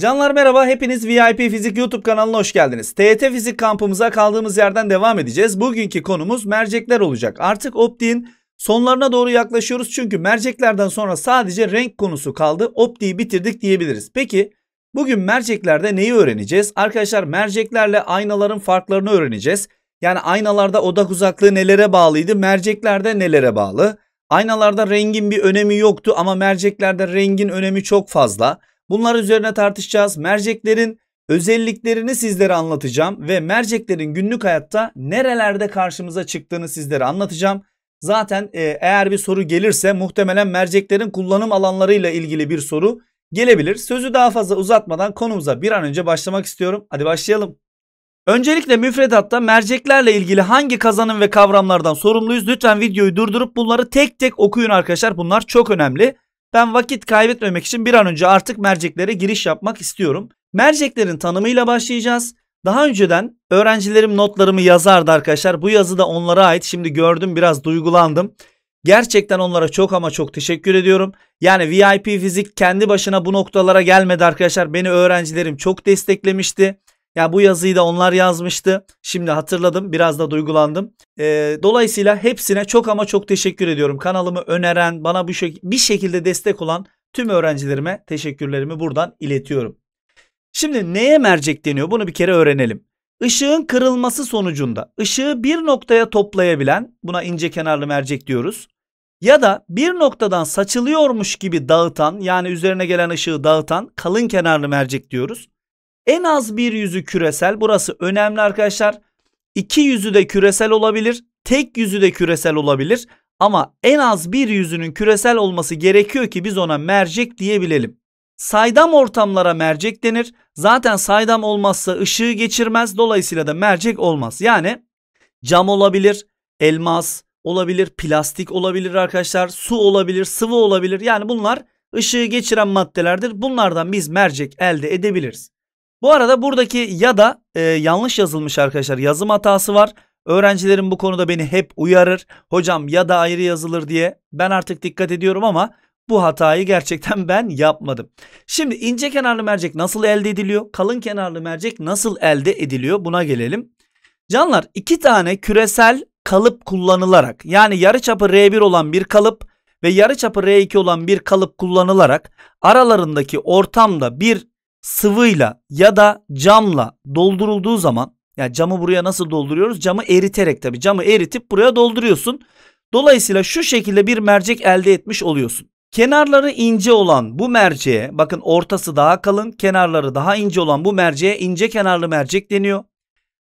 Canlar merhaba, hepiniz VIP Fizik YouTube kanalına hoş geldiniz. TET Fizik kampımıza kaldığımız yerden devam edeceğiz. Bugünkü konumuz mercekler olacak. Artık optiğin sonlarına doğru yaklaşıyoruz çünkü merceklerden sonra sadece renk konusu kaldı. Optiği bitirdik diyebiliriz. Peki bugün merceklerde neyi öğreneceğiz? Arkadaşlar merceklerle aynaların farklarını öğreneceğiz. Yani aynalarda odak uzaklığı nelere bağlıydı, merceklerde nelere bağlı? Aynalarda rengin bir önemi yoktu ama merceklerde rengin önemi çok fazla. Bunlar üzerine tartışacağız. Merceklerin özelliklerini sizlere anlatacağım ve merceklerin günlük hayatta nerelerde karşımıza çıktığını sizlere anlatacağım. Zaten e, eğer bir soru gelirse muhtemelen merceklerin kullanım alanlarıyla ilgili bir soru gelebilir. Sözü daha fazla uzatmadan konumuza bir an önce başlamak istiyorum. Hadi başlayalım. Öncelikle müfredatta merceklerle ilgili hangi kazanım ve kavramlardan sorumluyuz? Lütfen videoyu durdurup bunları tek tek okuyun arkadaşlar. Bunlar çok önemli. Ben vakit kaybetmemek için bir an önce artık merceklere giriş yapmak istiyorum. Merceklerin tanımıyla başlayacağız. Daha önceden öğrencilerim notlarımı yazardı arkadaşlar. Bu yazı da onlara ait. Şimdi gördüm biraz duygulandım. Gerçekten onlara çok ama çok teşekkür ediyorum. Yani VIP fizik kendi başına bu noktalara gelmedi arkadaşlar. Beni öğrencilerim çok desteklemişti. Ya bu yazıyı da onlar yazmıştı. Şimdi hatırladım biraz da duygulandım. E, dolayısıyla hepsine çok ama çok teşekkür ediyorum. Kanalımı öneren, bana bu şek- bir şekilde destek olan tüm öğrencilerime teşekkürlerimi buradan iletiyorum. Şimdi neye mercek deniyor bunu bir kere öğrenelim. Işığın kırılması sonucunda ışığı bir noktaya toplayabilen buna ince kenarlı mercek diyoruz. Ya da bir noktadan saçılıyormuş gibi dağıtan yani üzerine gelen ışığı dağıtan kalın kenarlı mercek diyoruz. En az bir yüzü küresel. Burası önemli arkadaşlar. İki yüzü de küresel olabilir. Tek yüzü de küresel olabilir. Ama en az bir yüzünün küresel olması gerekiyor ki biz ona mercek diyebilelim. Saydam ortamlara mercek denir. Zaten saydam olmazsa ışığı geçirmez. Dolayısıyla da mercek olmaz. Yani cam olabilir, elmas olabilir, plastik olabilir arkadaşlar, su olabilir, sıvı olabilir. Yani bunlar ışığı geçiren maddelerdir. Bunlardan biz mercek elde edebiliriz. Bu arada buradaki ya da e, yanlış yazılmış arkadaşlar yazım hatası var. Öğrencilerim bu konuda beni hep uyarır. Hocam ya da ayrı yazılır diye ben artık dikkat ediyorum ama bu hatayı gerçekten ben yapmadım. Şimdi ince kenarlı mercek nasıl elde ediliyor? Kalın kenarlı mercek nasıl elde ediliyor? Buna gelelim. Canlar iki tane küresel kalıp kullanılarak yani yarıçapı R1 olan bir kalıp ve yarıçapı R2 olan bir kalıp kullanılarak aralarındaki ortamda bir sıvıyla ya da camla doldurulduğu zaman yani camı buraya nasıl dolduruyoruz? Camı eriterek tabii. Camı eritip buraya dolduruyorsun. Dolayısıyla şu şekilde bir mercek elde etmiş oluyorsun. Kenarları ince olan bu merceğe bakın ortası daha kalın, kenarları daha ince olan bu merceğe ince kenarlı mercek deniyor.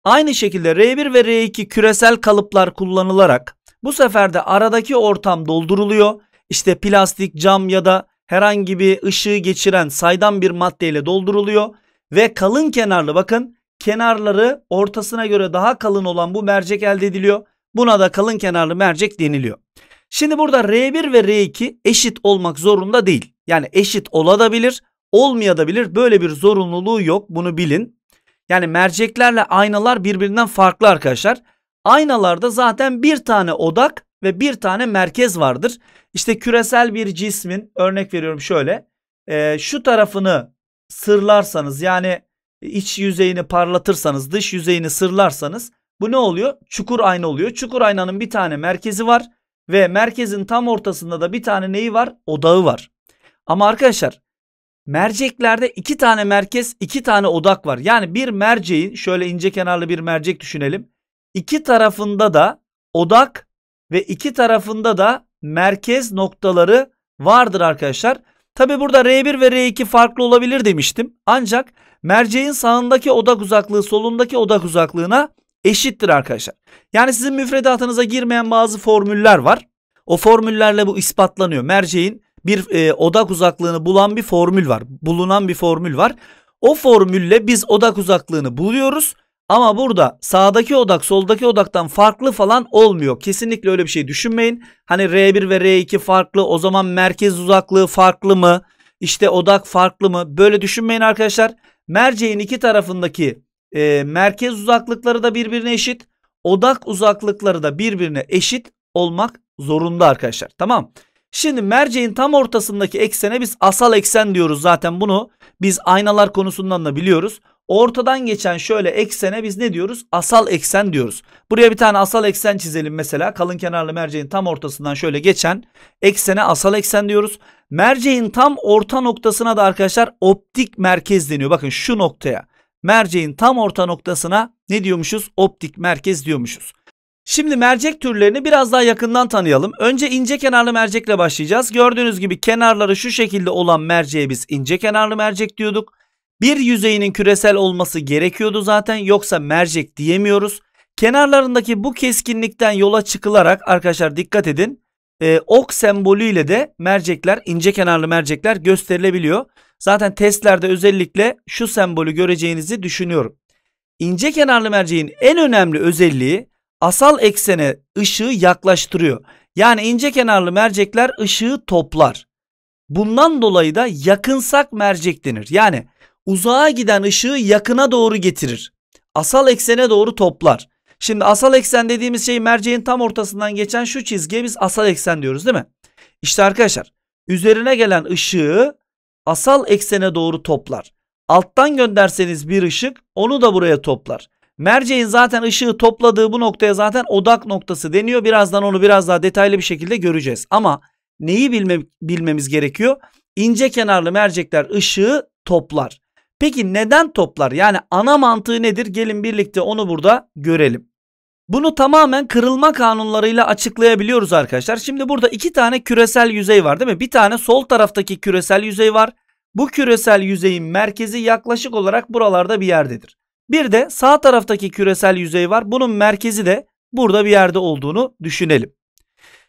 Aynı şekilde R1 ve R2 küresel kalıplar kullanılarak bu sefer de aradaki ortam dolduruluyor. İşte plastik, cam ya da herhangi bir ışığı geçiren saydam bir maddeyle dolduruluyor ve kalın kenarlı bakın kenarları ortasına göre daha kalın olan bu mercek elde ediliyor. Buna da kalın kenarlı mercek deniliyor. Şimdi burada R1 ve R2 eşit olmak zorunda değil. Yani eşit olabilir, olmayabilir. Böyle bir zorunluluğu yok. Bunu bilin. Yani merceklerle aynalar birbirinden farklı arkadaşlar. Aynalarda zaten bir tane odak ve bir tane merkez vardır. İşte küresel bir cismin örnek veriyorum şöyle e, şu tarafını sırlarsanız yani iç yüzeyini parlatırsanız dış yüzeyini sırlarsanız bu ne oluyor? Çukur ayna oluyor. Çukur aynanın bir tane merkezi var ve merkezin tam ortasında da bir tane neyi var? Odağı var. Ama arkadaşlar merceklerde iki tane merkez iki tane odak var. Yani bir merceğin şöyle ince kenarlı bir mercek düşünelim. İki tarafında da odak ve iki tarafında da merkez noktaları vardır arkadaşlar. Tabi burada R1 ve R2 farklı olabilir demiştim. Ancak merceğin sağındaki odak uzaklığı solundaki odak uzaklığına eşittir arkadaşlar. Yani sizin müfredatınıza girmeyen bazı formüller var. O formüllerle bu ispatlanıyor. Merceğin bir e, odak uzaklığını bulan bir formül var. Bulunan bir formül var. O formülle biz odak uzaklığını buluyoruz ama burada sağdaki odak soldaki odaktan farklı falan olmuyor. Kesinlikle öyle bir şey düşünmeyin. Hani R1 ve R2 farklı o zaman merkez uzaklığı farklı mı? İşte odak farklı mı? Böyle düşünmeyin arkadaşlar. Merceğin iki tarafındaki e, merkez uzaklıkları da birbirine eşit. Odak uzaklıkları da birbirine eşit olmak zorunda arkadaşlar. Tamam. Şimdi merceğin tam ortasındaki eksene biz asal eksen diyoruz zaten bunu. Biz aynalar konusundan da biliyoruz. Ortadan geçen şöyle eksene biz ne diyoruz? Asal eksen diyoruz. Buraya bir tane asal eksen çizelim mesela. Kalın kenarlı merceğin tam ortasından şöyle geçen eksene asal eksen diyoruz. Merceğin tam orta noktasına da arkadaşlar optik merkez deniyor. Bakın şu noktaya. Merceğin tam orta noktasına ne diyormuşuz? Optik merkez diyormuşuz. Şimdi mercek türlerini biraz daha yakından tanıyalım. Önce ince kenarlı mercekle başlayacağız. Gördüğünüz gibi kenarları şu şekilde olan merceğe biz ince kenarlı mercek diyorduk. Bir yüzeyinin küresel olması gerekiyordu zaten yoksa mercek diyemiyoruz. Kenarlarındaki bu keskinlikten yola çıkılarak arkadaşlar dikkat edin. E, ok sembolüyle de mercekler ince kenarlı mercekler gösterilebiliyor. Zaten testlerde özellikle şu sembolü göreceğinizi düşünüyorum. İnce kenarlı merceğin en önemli özelliği asal eksene ışığı yaklaştırıyor. Yani ince kenarlı mercekler ışığı toplar. Bundan dolayı da yakınsak mercek denir. Yani uzağa giden ışığı yakına doğru getirir. Asal eksene doğru toplar. Şimdi asal eksen dediğimiz şey merceğin tam ortasından geçen şu çizgiye biz asal eksen diyoruz değil mi? İşte arkadaşlar üzerine gelen ışığı asal eksene doğru toplar. Alttan gönderseniz bir ışık onu da buraya toplar. Merceğin zaten ışığı topladığı bu noktaya zaten odak noktası deniyor. Birazdan onu biraz daha detaylı bir şekilde göreceğiz. Ama neyi bilme, bilmemiz gerekiyor? İnce kenarlı mercekler ışığı toplar. Peki neden toplar? Yani ana mantığı nedir? Gelin birlikte onu burada görelim. Bunu tamamen kırılma kanunlarıyla açıklayabiliyoruz arkadaşlar. Şimdi burada iki tane küresel yüzey var değil mi? Bir tane sol taraftaki küresel yüzey var. Bu küresel yüzeyin merkezi yaklaşık olarak buralarda bir yerdedir. Bir de sağ taraftaki küresel yüzey var. Bunun merkezi de burada bir yerde olduğunu düşünelim.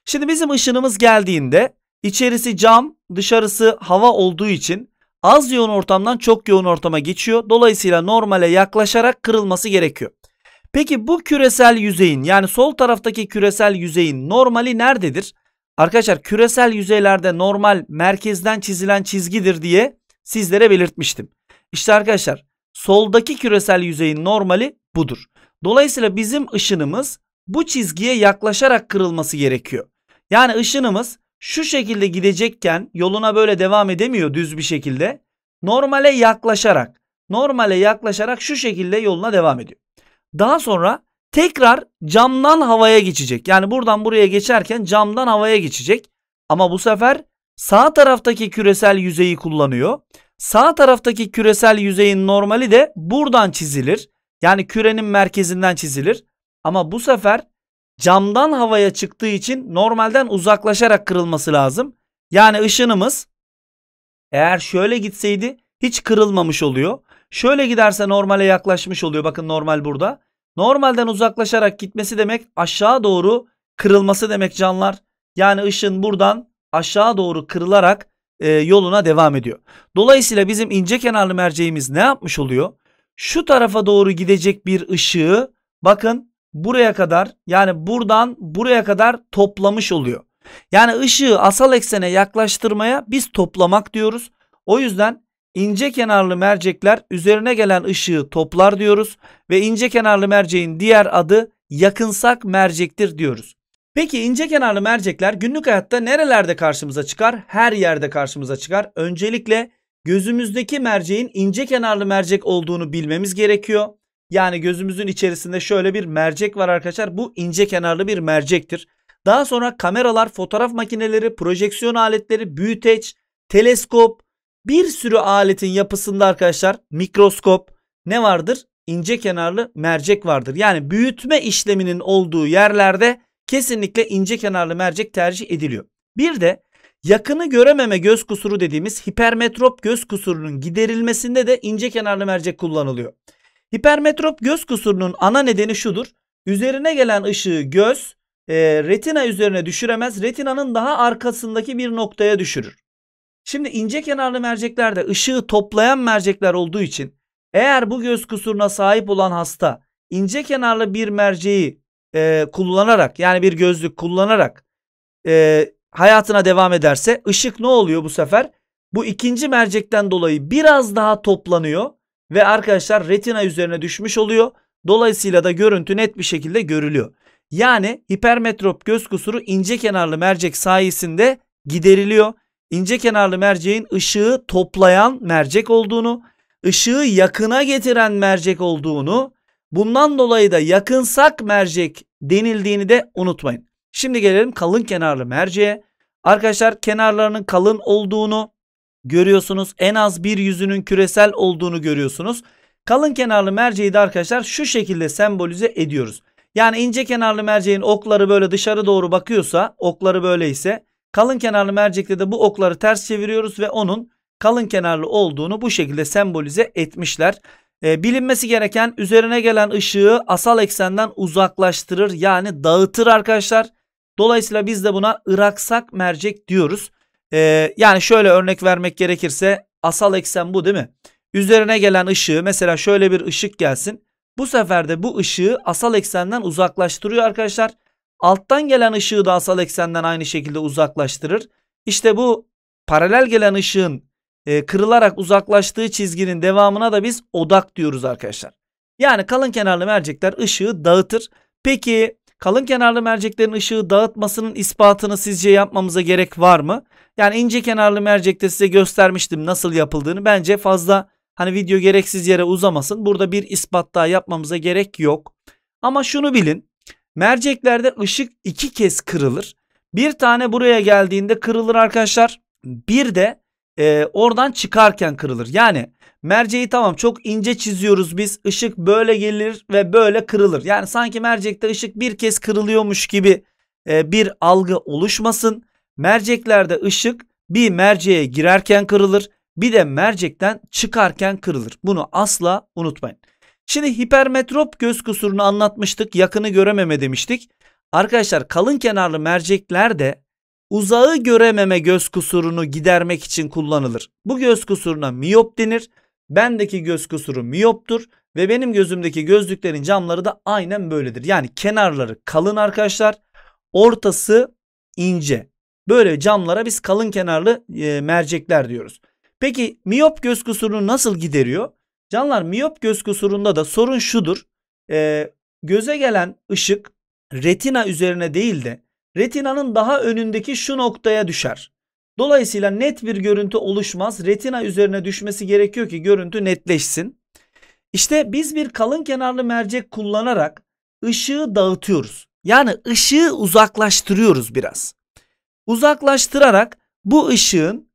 Şimdi bizim ışınımız geldiğinde içerisi cam, dışarısı hava olduğu için az yoğun ortamdan çok yoğun ortama geçiyor. Dolayısıyla normale yaklaşarak kırılması gerekiyor. Peki bu küresel yüzeyin yani sol taraftaki küresel yüzeyin normali nerededir? Arkadaşlar küresel yüzeylerde normal merkezden çizilen çizgidir diye sizlere belirtmiştim. İşte arkadaşlar soldaki küresel yüzeyin normali budur. Dolayısıyla bizim ışınımız bu çizgiye yaklaşarak kırılması gerekiyor. Yani ışınımız şu şekilde gidecekken yoluna böyle devam edemiyor düz bir şekilde. Normale yaklaşarak, normale yaklaşarak şu şekilde yoluna devam ediyor. Daha sonra tekrar camdan havaya geçecek. Yani buradan buraya geçerken camdan havaya geçecek. Ama bu sefer sağ taraftaki küresel yüzeyi kullanıyor. Sağ taraftaki küresel yüzeyin normali de buradan çizilir. Yani kürenin merkezinden çizilir. Ama bu sefer camdan havaya çıktığı için normalden uzaklaşarak kırılması lazım. Yani ışınımız eğer şöyle gitseydi hiç kırılmamış oluyor. Şöyle giderse normale yaklaşmış oluyor. Bakın normal burada. Normalden uzaklaşarak gitmesi demek aşağı doğru kırılması demek canlar. Yani ışın buradan aşağı doğru kırılarak e, yoluna devam ediyor. Dolayısıyla bizim ince kenarlı merceğimiz ne yapmış oluyor? Şu tarafa doğru gidecek bir ışığı bakın buraya kadar yani buradan buraya kadar toplamış oluyor. Yani ışığı asal eksene yaklaştırmaya biz toplamak diyoruz. O yüzden ince kenarlı mercekler üzerine gelen ışığı toplar diyoruz ve ince kenarlı merceğin diğer adı yakınsak mercektir diyoruz. Peki ince kenarlı mercekler günlük hayatta nerelerde karşımıza çıkar? Her yerde karşımıza çıkar. Öncelikle gözümüzdeki merceğin ince kenarlı mercek olduğunu bilmemiz gerekiyor. Yani gözümüzün içerisinde şöyle bir mercek var arkadaşlar. Bu ince kenarlı bir mercektir. Daha sonra kameralar, fotoğraf makineleri, projeksiyon aletleri, büyüteç, teleskop, bir sürü aletin yapısında arkadaşlar mikroskop ne vardır? İnce kenarlı mercek vardır. Yani büyütme işleminin olduğu yerlerde kesinlikle ince kenarlı mercek tercih ediliyor. Bir de yakını görememe göz kusuru dediğimiz hipermetrop göz kusurunun giderilmesinde de ince kenarlı mercek kullanılıyor. Hipermetrop göz kusurunun ana nedeni şudur. Üzerine gelen ışığı göz e, retina üzerine düşüremez. Retinanın daha arkasındaki bir noktaya düşürür. Şimdi ince kenarlı merceklerde ışığı toplayan mercekler olduğu için eğer bu göz kusuruna sahip olan hasta ince kenarlı bir merceği e, kullanarak yani bir gözlük kullanarak e, hayatına devam ederse ışık ne oluyor bu sefer? Bu ikinci mercekten dolayı biraz daha toplanıyor ve arkadaşlar retina üzerine düşmüş oluyor. Dolayısıyla da görüntü net bir şekilde görülüyor. Yani hipermetrop göz kusuru ince kenarlı mercek sayesinde gideriliyor. İnce kenarlı merceğin ışığı toplayan mercek olduğunu, ışığı yakına getiren mercek olduğunu, bundan dolayı da yakınsak mercek denildiğini de unutmayın. Şimdi gelelim kalın kenarlı merceğe. Arkadaşlar kenarlarının kalın olduğunu, görüyorsunuz. En az bir yüzünün küresel olduğunu görüyorsunuz. Kalın kenarlı merceği de arkadaşlar şu şekilde sembolize ediyoruz. Yani ince kenarlı merceğin okları böyle dışarı doğru bakıyorsa, okları böyleyse kalın kenarlı mercekte de bu okları ters çeviriyoruz ve onun kalın kenarlı olduğunu bu şekilde sembolize etmişler. E, bilinmesi gereken üzerine gelen ışığı asal eksenden uzaklaştırır yani dağıtır arkadaşlar. Dolayısıyla biz de buna ıraksak mercek diyoruz. Ee, yani şöyle örnek vermek gerekirse asal eksen bu değil mi? Üzerine gelen ışığı mesela şöyle bir ışık gelsin. Bu sefer de bu ışığı asal eksenden uzaklaştırıyor arkadaşlar. Alttan gelen ışığı da asal eksenden aynı şekilde uzaklaştırır. İşte bu paralel gelen ışığın e, kırılarak uzaklaştığı çizginin devamına da biz odak diyoruz arkadaşlar. Yani kalın kenarlı mercekler ışığı dağıtır. Peki kalın kenarlı merceklerin ışığı dağıtmasının ispatını sizce yapmamıza gerek var mı? Yani ince kenarlı mercekte size göstermiştim nasıl yapıldığını. Bence fazla hani video gereksiz yere uzamasın. Burada bir ispat daha yapmamıza gerek yok. Ama şunu bilin. Merceklerde ışık iki kez kırılır. Bir tane buraya geldiğinde kırılır arkadaşlar. Bir de e, oradan çıkarken kırılır. Yani merceği tamam çok ince çiziyoruz biz. Işık böyle gelir ve böyle kırılır. Yani sanki mercekte ışık bir kez kırılıyormuş gibi e, bir algı oluşmasın. Merceklerde ışık bir merceğe girerken kırılır, bir de mercekten çıkarken kırılır. Bunu asla unutmayın. Şimdi hipermetrop göz kusurunu anlatmıştık. Yakını görememe demiştik. Arkadaşlar kalın kenarlı mercekler de uzağı görememe göz kusurunu gidermek için kullanılır. Bu göz kusuruna miyop denir. Bendeki göz kusuru miyoptur ve benim gözümdeki gözlüklerin camları da aynen böyledir. Yani kenarları kalın arkadaşlar, ortası ince. Böyle camlara biz kalın kenarlı e, mercekler diyoruz. Peki miyop göz kusurunu nasıl gideriyor? Canlar miyop göz kusurunda da sorun şudur. E, göze gelen ışık retina üzerine değil de retinanın daha önündeki şu noktaya düşer. Dolayısıyla net bir görüntü oluşmaz. Retina üzerine düşmesi gerekiyor ki görüntü netleşsin. İşte biz bir kalın kenarlı mercek kullanarak ışığı dağıtıyoruz. Yani ışığı uzaklaştırıyoruz biraz uzaklaştırarak bu ışığın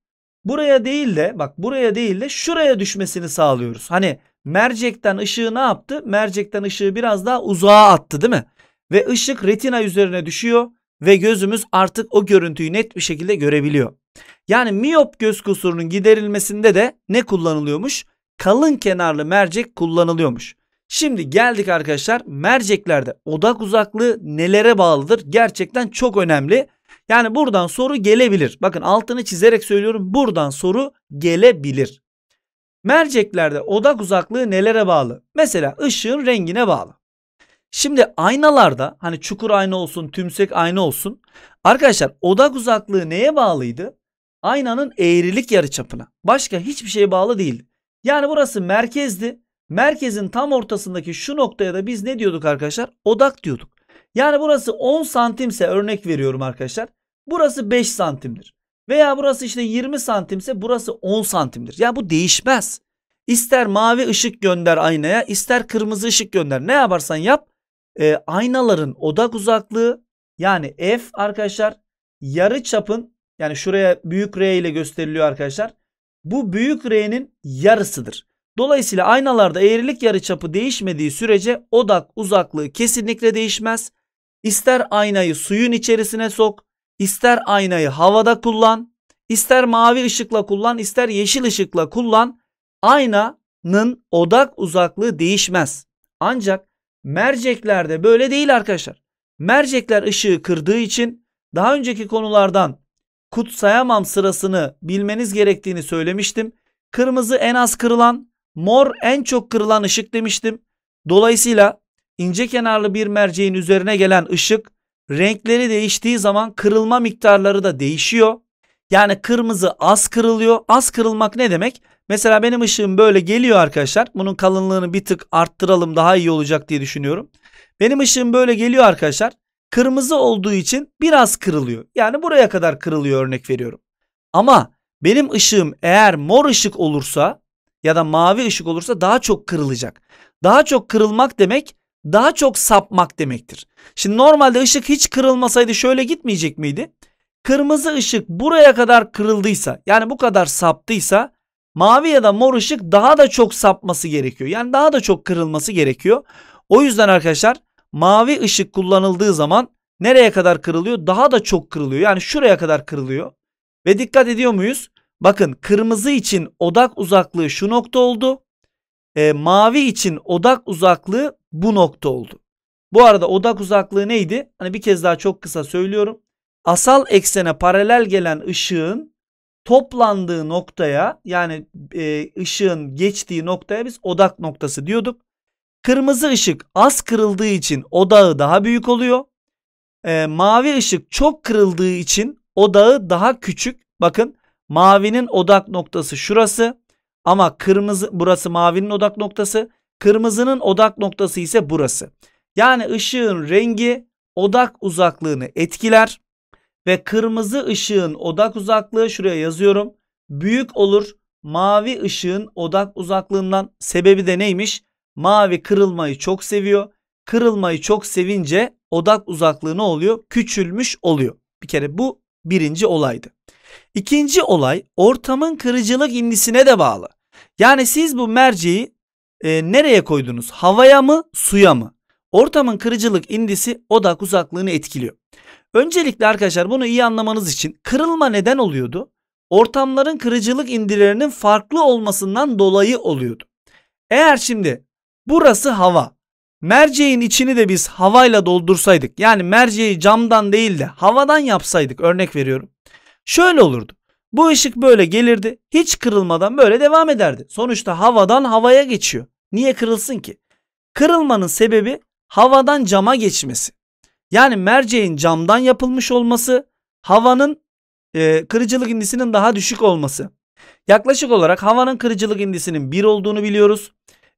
buraya değil de bak buraya değil de şuraya düşmesini sağlıyoruz. Hani mercekten ışığı ne yaptı? Mercekten ışığı biraz daha uzağa attı değil mi? Ve ışık retina üzerine düşüyor ve gözümüz artık o görüntüyü net bir şekilde görebiliyor. Yani miyop göz kusurunun giderilmesinde de ne kullanılıyormuş? Kalın kenarlı mercek kullanılıyormuş. Şimdi geldik arkadaşlar merceklerde odak uzaklığı nelere bağlıdır? Gerçekten çok önemli. Yani buradan soru gelebilir. Bakın altını çizerek söylüyorum. Buradan soru gelebilir. Merceklerde odak uzaklığı nelere bağlı? Mesela ışığın rengine bağlı. Şimdi aynalarda hani çukur ayna olsun, tümsek ayna olsun. Arkadaşlar odak uzaklığı neye bağlıydı? Aynanın eğrilik yarıçapına. Başka hiçbir şeye bağlı değil. Yani burası merkezdi. Merkezin tam ortasındaki şu noktaya da biz ne diyorduk arkadaşlar? Odak diyorduk. Yani burası 10 santimse örnek veriyorum arkadaşlar. Burası 5 santimdir. Veya burası işte 20 santimse burası 10 santimdir. Ya bu değişmez. İster mavi ışık gönder aynaya ister kırmızı ışık gönder. Ne yaparsan yap e, aynaların odak uzaklığı yani F arkadaşlar yarı çapın yani şuraya büyük R ile gösteriliyor arkadaşlar. Bu büyük R'nin yarısıdır. Dolayısıyla aynalarda eğrilik yarıçapı değişmediği sürece odak uzaklığı kesinlikle değişmez. İster aynayı suyun içerisine sok, ister aynayı havada kullan, ister mavi ışıkla kullan, ister yeşil ışıkla kullan. Aynanın odak uzaklığı değişmez. Ancak merceklerde böyle değil arkadaşlar. Mercekler ışığı kırdığı için daha önceki konulardan kutsayamam sırasını bilmeniz gerektiğini söylemiştim. Kırmızı en az kırılan, mor en çok kırılan ışık demiştim. Dolayısıyla ince kenarlı bir merceğin üzerine gelen ışık renkleri değiştiği zaman kırılma miktarları da değişiyor. Yani kırmızı az kırılıyor. Az kırılmak ne demek? Mesela benim ışığım böyle geliyor arkadaşlar. Bunun kalınlığını bir tık arttıralım daha iyi olacak diye düşünüyorum. Benim ışığım böyle geliyor arkadaşlar. Kırmızı olduğu için biraz kırılıyor. Yani buraya kadar kırılıyor örnek veriyorum. Ama benim ışığım eğer mor ışık olursa ya da mavi ışık olursa daha çok kırılacak. Daha çok kırılmak demek daha çok sapmak demektir. Şimdi normalde ışık hiç kırılmasaydı şöyle gitmeyecek miydi? Kırmızı ışık buraya kadar kırıldıysa yani bu kadar saptıysa mavi ya da mor ışık daha da çok sapması gerekiyor. Yani daha da çok kırılması gerekiyor. O yüzden arkadaşlar mavi ışık kullanıldığı zaman nereye kadar kırılıyor? Daha da çok kırılıyor. Yani şuraya kadar kırılıyor. Ve dikkat ediyor muyuz? Bakın kırmızı için odak uzaklığı şu nokta oldu. E, mavi için odak uzaklığı bu nokta oldu. Bu arada odak uzaklığı neydi? Hani bir kez daha çok kısa söylüyorum. Asal eksene paralel gelen ışığın toplandığı noktaya yani e, ışığın geçtiği noktaya biz odak noktası diyorduk. Kırmızı ışık az kırıldığı için odağı daha büyük oluyor. E, mavi ışık çok kırıldığı için odağı daha küçük. Bakın mavinin odak noktası şurası ama kırmızı burası mavinin odak noktası. Kırmızının odak noktası ise burası. Yani ışığın rengi odak uzaklığını etkiler ve kırmızı ışığın odak uzaklığı şuraya yazıyorum. Büyük olur mavi ışığın odak uzaklığından sebebi de neymiş? Mavi kırılmayı çok seviyor. Kırılmayı çok sevince odak uzaklığı ne oluyor? Küçülmüş oluyor. Bir kere bu birinci olaydı. İkinci olay ortamın kırıcılık indisine de bağlı. Yani siz bu merceği e, nereye koydunuz? Havaya mı, suya mı? Ortamın kırıcılık indisi odak uzaklığını etkiliyor. Öncelikle arkadaşlar bunu iyi anlamanız için kırılma neden oluyordu? Ortamların kırıcılık indirilerinin farklı olmasından dolayı oluyordu. Eğer şimdi burası hava. Merceğin içini de biz havayla doldursaydık yani merceği camdan değil de havadan yapsaydık örnek veriyorum. Şöyle olurdu. Bu ışık böyle gelirdi. Hiç kırılmadan böyle devam ederdi. Sonuçta havadan havaya geçiyor. Niye kırılsın ki? Kırılmanın sebebi havadan cama geçmesi. Yani merceğin camdan yapılmış olması, havanın e, kırıcılık indisinin daha düşük olması. Yaklaşık olarak havanın kırıcılık indisinin 1 olduğunu biliyoruz.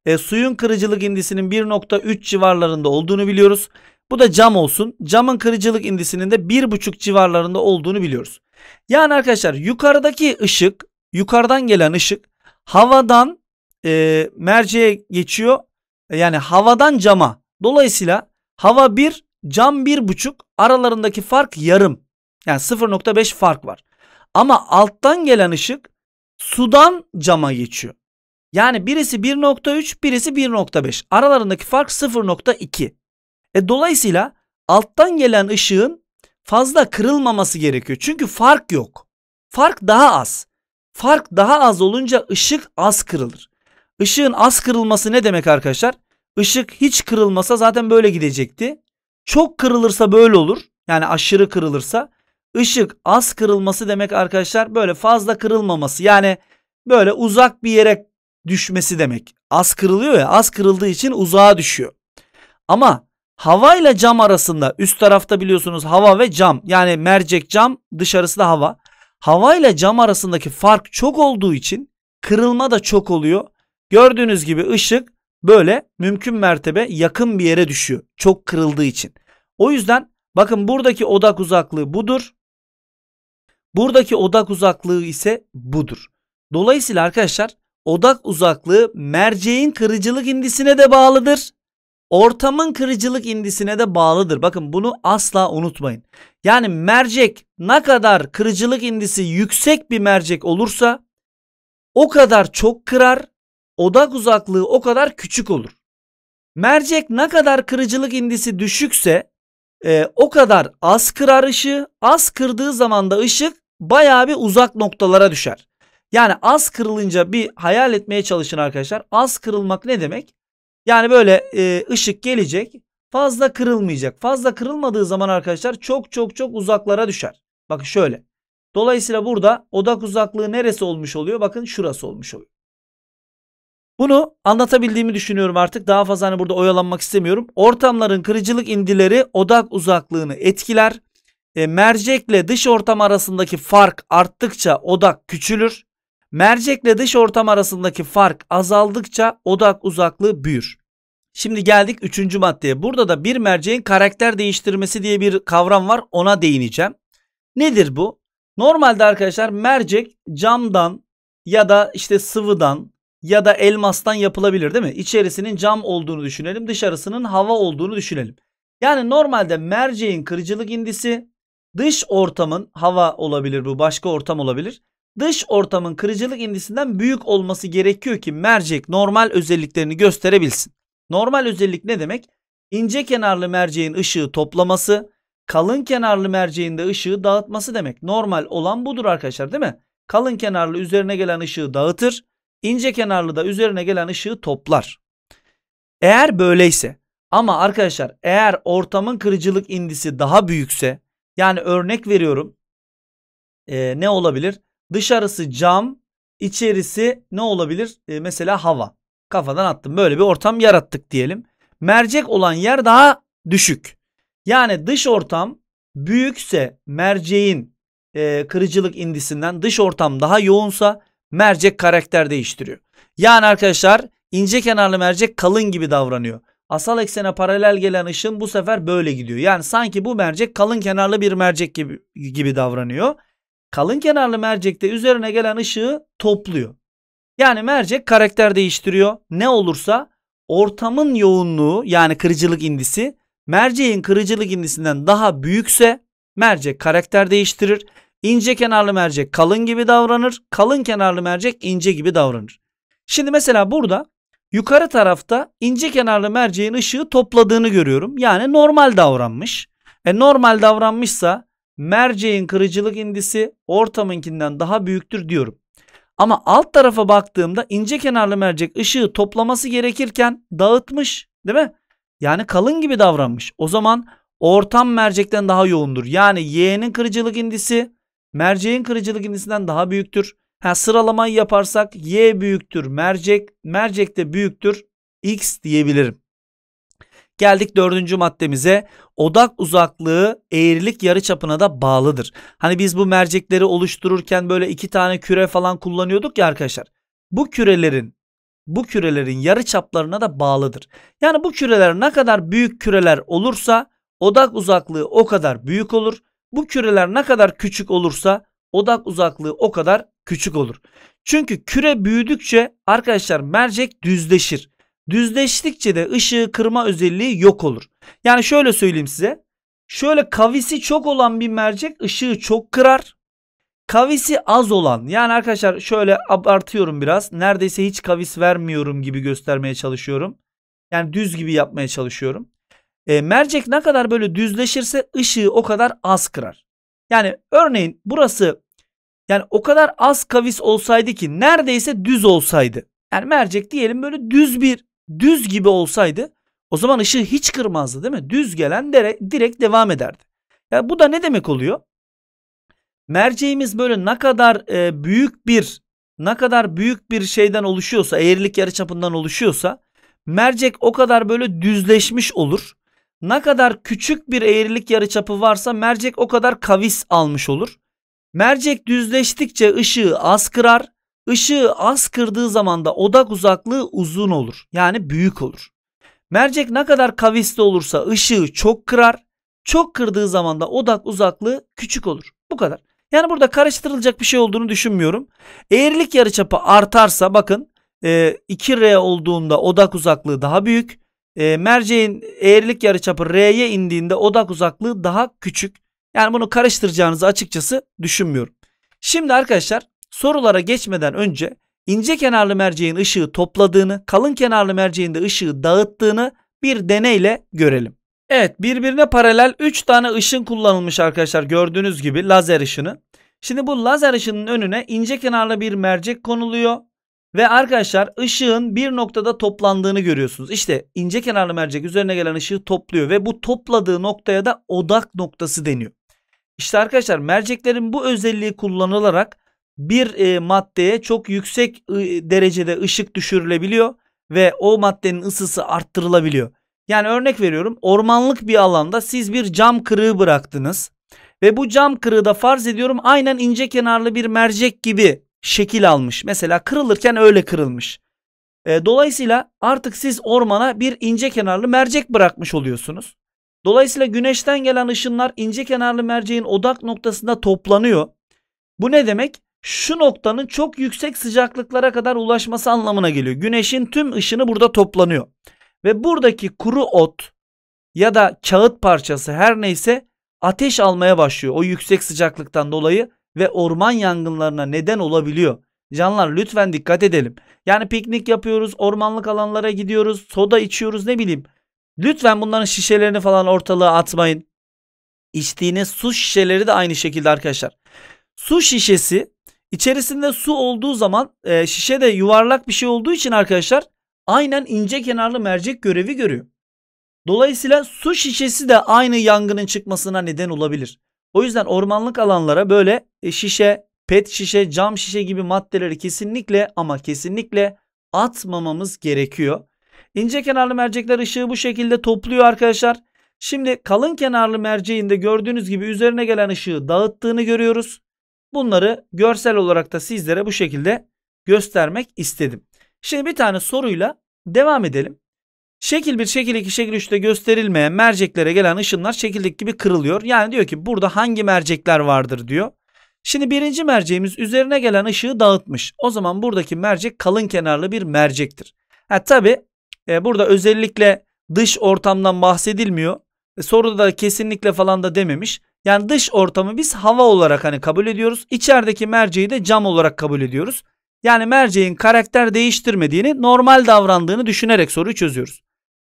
E, suyun kırıcılık indisinin 1.3 civarlarında olduğunu biliyoruz. Bu da cam olsun. Camın kırıcılık indisinin de 1.5 civarlarında olduğunu biliyoruz. Yani arkadaşlar yukarıdaki ışık, yukarıdan gelen ışık havadan e, merceğe geçiyor. Yani havadan cama. Dolayısıyla hava 1, cam 1,5 aralarındaki fark yarım. Yani 0.5 fark var. Ama alttan gelen ışık sudan cama geçiyor. Yani birisi 1.3 birisi 1.5. Aralarındaki fark 0.2. E dolayısıyla alttan gelen ışığın fazla kırılmaması gerekiyor. Çünkü fark yok. Fark daha az. Fark daha az olunca ışık az kırılır. Işığın az kırılması ne demek arkadaşlar? Işık hiç kırılmasa zaten böyle gidecekti. Çok kırılırsa böyle olur. Yani aşırı kırılırsa. Işık az kırılması demek arkadaşlar böyle fazla kırılmaması. Yani böyle uzak bir yere düşmesi demek. Az kırılıyor ya az kırıldığı için uzağa düşüyor. Ama hava ile cam arasında üst tarafta biliyorsunuz hava ve cam yani mercek cam dışarısı da hava. Hava ile cam arasındaki fark çok olduğu için kırılma da çok oluyor. Gördüğünüz gibi ışık böyle mümkün mertebe yakın bir yere düşüyor. Çok kırıldığı için. O yüzden bakın buradaki odak uzaklığı budur. Buradaki odak uzaklığı ise budur. Dolayısıyla arkadaşlar odak uzaklığı merceğin kırıcılık indisine de bağlıdır. Ortamın kırıcılık indisine de bağlıdır. Bakın bunu asla unutmayın. Yani mercek ne kadar kırıcılık indisi yüksek bir mercek olursa o kadar çok kırar odak uzaklığı o kadar küçük olur. Mercek ne kadar kırıcılık indisi düşükse e, o kadar az kırar ışığı. Az kırdığı zaman da ışık bayağı bir uzak noktalara düşer. Yani az kırılınca bir hayal etmeye çalışın arkadaşlar. Az kırılmak ne demek? Yani böyle e, ışık gelecek fazla kırılmayacak. Fazla kırılmadığı zaman arkadaşlar çok çok çok uzaklara düşer. Bakın şöyle. Dolayısıyla burada odak uzaklığı neresi olmuş oluyor? Bakın şurası olmuş oluyor. Bunu anlatabildiğimi düşünüyorum artık. Daha fazla hani burada oyalanmak istemiyorum. Ortamların kırıcılık indileri odak uzaklığını etkiler. E, mercekle dış ortam arasındaki fark arttıkça odak küçülür. Mercekle dış ortam arasındaki fark azaldıkça odak uzaklığı büyür. Şimdi geldik üçüncü maddeye. Burada da bir merceğin karakter değiştirmesi diye bir kavram var. Ona değineceğim. Nedir bu? Normalde arkadaşlar mercek camdan ya da işte sıvıdan ya da elmastan yapılabilir değil mi? İçerisinin cam olduğunu düşünelim. Dışarısının hava olduğunu düşünelim. Yani normalde merceğin kırıcılık indisi dış ortamın hava olabilir bu başka ortam olabilir. Dış ortamın kırıcılık indisinden büyük olması gerekiyor ki mercek normal özelliklerini gösterebilsin. Normal özellik ne demek? İnce kenarlı merceğin ışığı toplaması, kalın kenarlı merceğin de ışığı dağıtması demek. Normal olan budur arkadaşlar değil mi? Kalın kenarlı üzerine gelen ışığı dağıtır ince kenarlı da üzerine gelen ışığı toplar. Eğer böyleyse ama arkadaşlar eğer ortamın kırıcılık indisi daha büyükse yani örnek veriyorum e, ne olabilir? Dışarısı cam içerisi ne olabilir? E, mesela hava kafadan attım böyle bir ortam yarattık diyelim. Mercek olan yer daha düşük. Yani dış ortam büyükse merceğin e, kırıcılık indisinden dış ortam daha yoğunsa mercek karakter değiştiriyor. Yani arkadaşlar ince kenarlı mercek kalın gibi davranıyor. Asal eksene paralel gelen ışın bu sefer böyle gidiyor. Yani sanki bu mercek kalın kenarlı bir mercek gibi, gibi davranıyor. Kalın kenarlı mercekte üzerine gelen ışığı topluyor. Yani mercek karakter değiştiriyor. Ne olursa ortamın yoğunluğu yani kırıcılık indisi merceğin kırıcılık indisinden daha büyükse mercek karakter değiştirir. İnce kenarlı mercek kalın gibi davranır. Kalın kenarlı mercek ince gibi davranır. Şimdi mesela burada yukarı tarafta ince kenarlı merceğin ışığı topladığını görüyorum. Yani normal davranmış. E normal davranmışsa merceğin kırıcılık indisi ortamınkinden daha büyüktür diyorum. Ama alt tarafa baktığımda ince kenarlı mercek ışığı toplaması gerekirken dağıtmış değil mi? Yani kalın gibi davranmış. O zaman ortam mercekten daha yoğundur. Yani Y'nin kırıcılık indisi Merceğin kırıcılık indisinden daha büyüktür. Ha, sıralamayı yaparsak y büyüktür mercek. Mercek de büyüktür x diyebilirim. Geldik dördüncü maddemize. Odak uzaklığı eğrilik yarıçapına da bağlıdır. Hani biz bu mercekleri oluştururken böyle iki tane küre falan kullanıyorduk ya arkadaşlar. Bu kürelerin bu kürelerin yarıçaplarına da bağlıdır. Yani bu küreler ne kadar büyük küreler olursa odak uzaklığı o kadar büyük olur. Bu küreler ne kadar küçük olursa odak uzaklığı o kadar küçük olur. Çünkü küre büyüdükçe arkadaşlar mercek düzleşir. Düzleştikçe de ışığı kırma özelliği yok olur. Yani şöyle söyleyeyim size. Şöyle kavisi çok olan bir mercek ışığı çok kırar. Kavisi az olan yani arkadaşlar şöyle abartıyorum biraz. Neredeyse hiç kavis vermiyorum gibi göstermeye çalışıyorum. Yani düz gibi yapmaya çalışıyorum. E, mercek ne kadar böyle düzleşirse ışığı o kadar az kırar. Yani örneğin burası yani o kadar az kavis olsaydı ki neredeyse düz olsaydı. Yani mercek diyelim böyle düz bir düz gibi olsaydı o zaman ışığı hiç kırmazdı değil mi? Düz gelen direk direkt devam ederdi. Yani bu da ne demek oluyor? Merceğimiz böyle ne kadar e, büyük bir ne kadar büyük bir şeyden oluşuyorsa, eğrilik yarıçapından oluşuyorsa mercek o kadar böyle düzleşmiş olur ne kadar küçük bir eğrilik yarıçapı varsa mercek o kadar kavis almış olur. Mercek düzleştikçe ışığı az kırar. Işığı az kırdığı zaman da odak uzaklığı uzun olur. Yani büyük olur. Mercek ne kadar kavisli olursa ışığı çok kırar. Çok kırdığı zaman da odak uzaklığı küçük olur. Bu kadar. Yani burada karıştırılacak bir şey olduğunu düşünmüyorum. Eğrilik yarıçapı artarsa bakın 2R olduğunda odak uzaklığı daha büyük. E, merceğin eğrilik yarıçapı R'ye indiğinde odak uzaklığı daha küçük. Yani bunu karıştıracağınızı açıkçası düşünmüyorum. Şimdi arkadaşlar sorulara geçmeden önce ince kenarlı merceğin ışığı topladığını, kalın kenarlı merceğin de ışığı dağıttığını bir deneyle görelim. Evet birbirine paralel 3 tane ışın kullanılmış arkadaşlar gördüğünüz gibi lazer ışını. Şimdi bu lazer ışının önüne ince kenarlı bir mercek konuluyor. Ve arkadaşlar ışığın bir noktada toplandığını görüyorsunuz. İşte ince kenarlı mercek üzerine gelen ışığı topluyor ve bu topladığı noktaya da odak noktası deniyor. İşte arkadaşlar merceklerin bu özelliği kullanılarak bir e, maddeye çok yüksek e, derecede ışık düşürülebiliyor ve o maddenin ısısı arttırılabiliyor. Yani örnek veriyorum ormanlık bir alanda siz bir cam kırığı bıraktınız ve bu cam kırığı da farz ediyorum aynen ince kenarlı bir mercek gibi şekil almış. Mesela kırılırken öyle kırılmış. E, dolayısıyla artık siz ormana bir ince kenarlı mercek bırakmış oluyorsunuz. Dolayısıyla güneşten gelen ışınlar ince kenarlı merceğin odak noktasında toplanıyor. Bu ne demek? Şu noktanın çok yüksek sıcaklıklara kadar ulaşması anlamına geliyor. Güneşin tüm ışını burada toplanıyor. Ve buradaki kuru ot ya da kağıt parçası her neyse ateş almaya başlıyor. O yüksek sıcaklıktan dolayı ve orman yangınlarına neden olabiliyor. Canlar lütfen dikkat edelim. Yani piknik yapıyoruz, ormanlık alanlara gidiyoruz, soda içiyoruz ne bileyim. Lütfen bunların şişelerini falan ortalığa atmayın. İçtiğiniz su şişeleri de aynı şekilde arkadaşlar. Su şişesi içerisinde su olduğu zaman e, şişe de yuvarlak bir şey olduğu için arkadaşlar aynen ince kenarlı mercek görevi görüyor. Dolayısıyla su şişesi de aynı yangının çıkmasına neden olabilir. O yüzden ormanlık alanlara böyle e, şişe, pet şişe, cam şişe gibi maddeleri kesinlikle ama kesinlikle atmamamız gerekiyor. İnce kenarlı mercekler ışığı bu şekilde topluyor arkadaşlar. Şimdi kalın kenarlı merceğin de gördüğünüz gibi üzerine gelen ışığı dağıttığını görüyoruz. Bunları görsel olarak da sizlere bu şekilde göstermek istedim. Şimdi bir tane soruyla devam edelim. Şekil 1, şekil 2, şekil 3'te gösterilmeyen merceklere gelen ışınlar şekildeki gibi kırılıyor. Yani diyor ki burada hangi mercekler vardır diyor. Şimdi birinci merceğimiz üzerine gelen ışığı dağıtmış. O zaman buradaki mercek kalın kenarlı bir mercektir. Ha tabi e, burada özellikle dış ortamdan bahsedilmiyor. E, soruda da kesinlikle falan da dememiş. Yani dış ortamı biz hava olarak hani kabul ediyoruz. İçerideki merceği de cam olarak kabul ediyoruz. Yani merceğin karakter değiştirmediğini, normal davrandığını düşünerek soruyu çözüyoruz.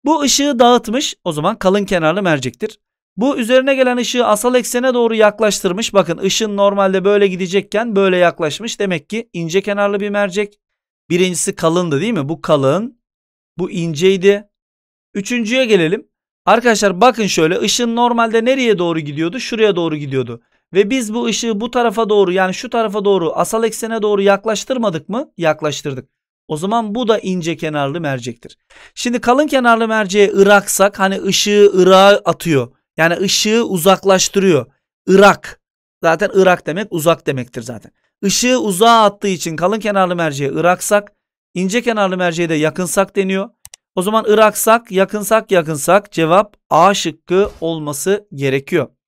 Bu ışığı dağıtmış o zaman kalın kenarlı mercektir. Bu üzerine gelen ışığı asal eksene doğru yaklaştırmış. Bakın ışın normalde böyle gidecekken böyle yaklaşmış. Demek ki ince kenarlı bir mercek. Birincisi kalındı değil mi? Bu kalın. Bu inceydi. Üçüncüye gelelim. Arkadaşlar bakın şöyle ışın normalde nereye doğru gidiyordu? Şuraya doğru gidiyordu. Ve biz bu ışığı bu tarafa doğru yani şu tarafa doğru asal eksene doğru yaklaştırmadık mı? Yaklaştırdık. O zaman bu da ince kenarlı mercektir. Şimdi kalın kenarlı merceğe ıraksak hani ışığı ırağa atıyor. Yani ışığı uzaklaştırıyor. Irak. Zaten Irak demek uzak demektir zaten. Işığı uzağa attığı için kalın kenarlı merceğe Iraksak, ince kenarlı merceğe de yakınsak deniyor. O zaman Iraksak, yakınsak, yakınsak cevap A şıkkı olması gerekiyor.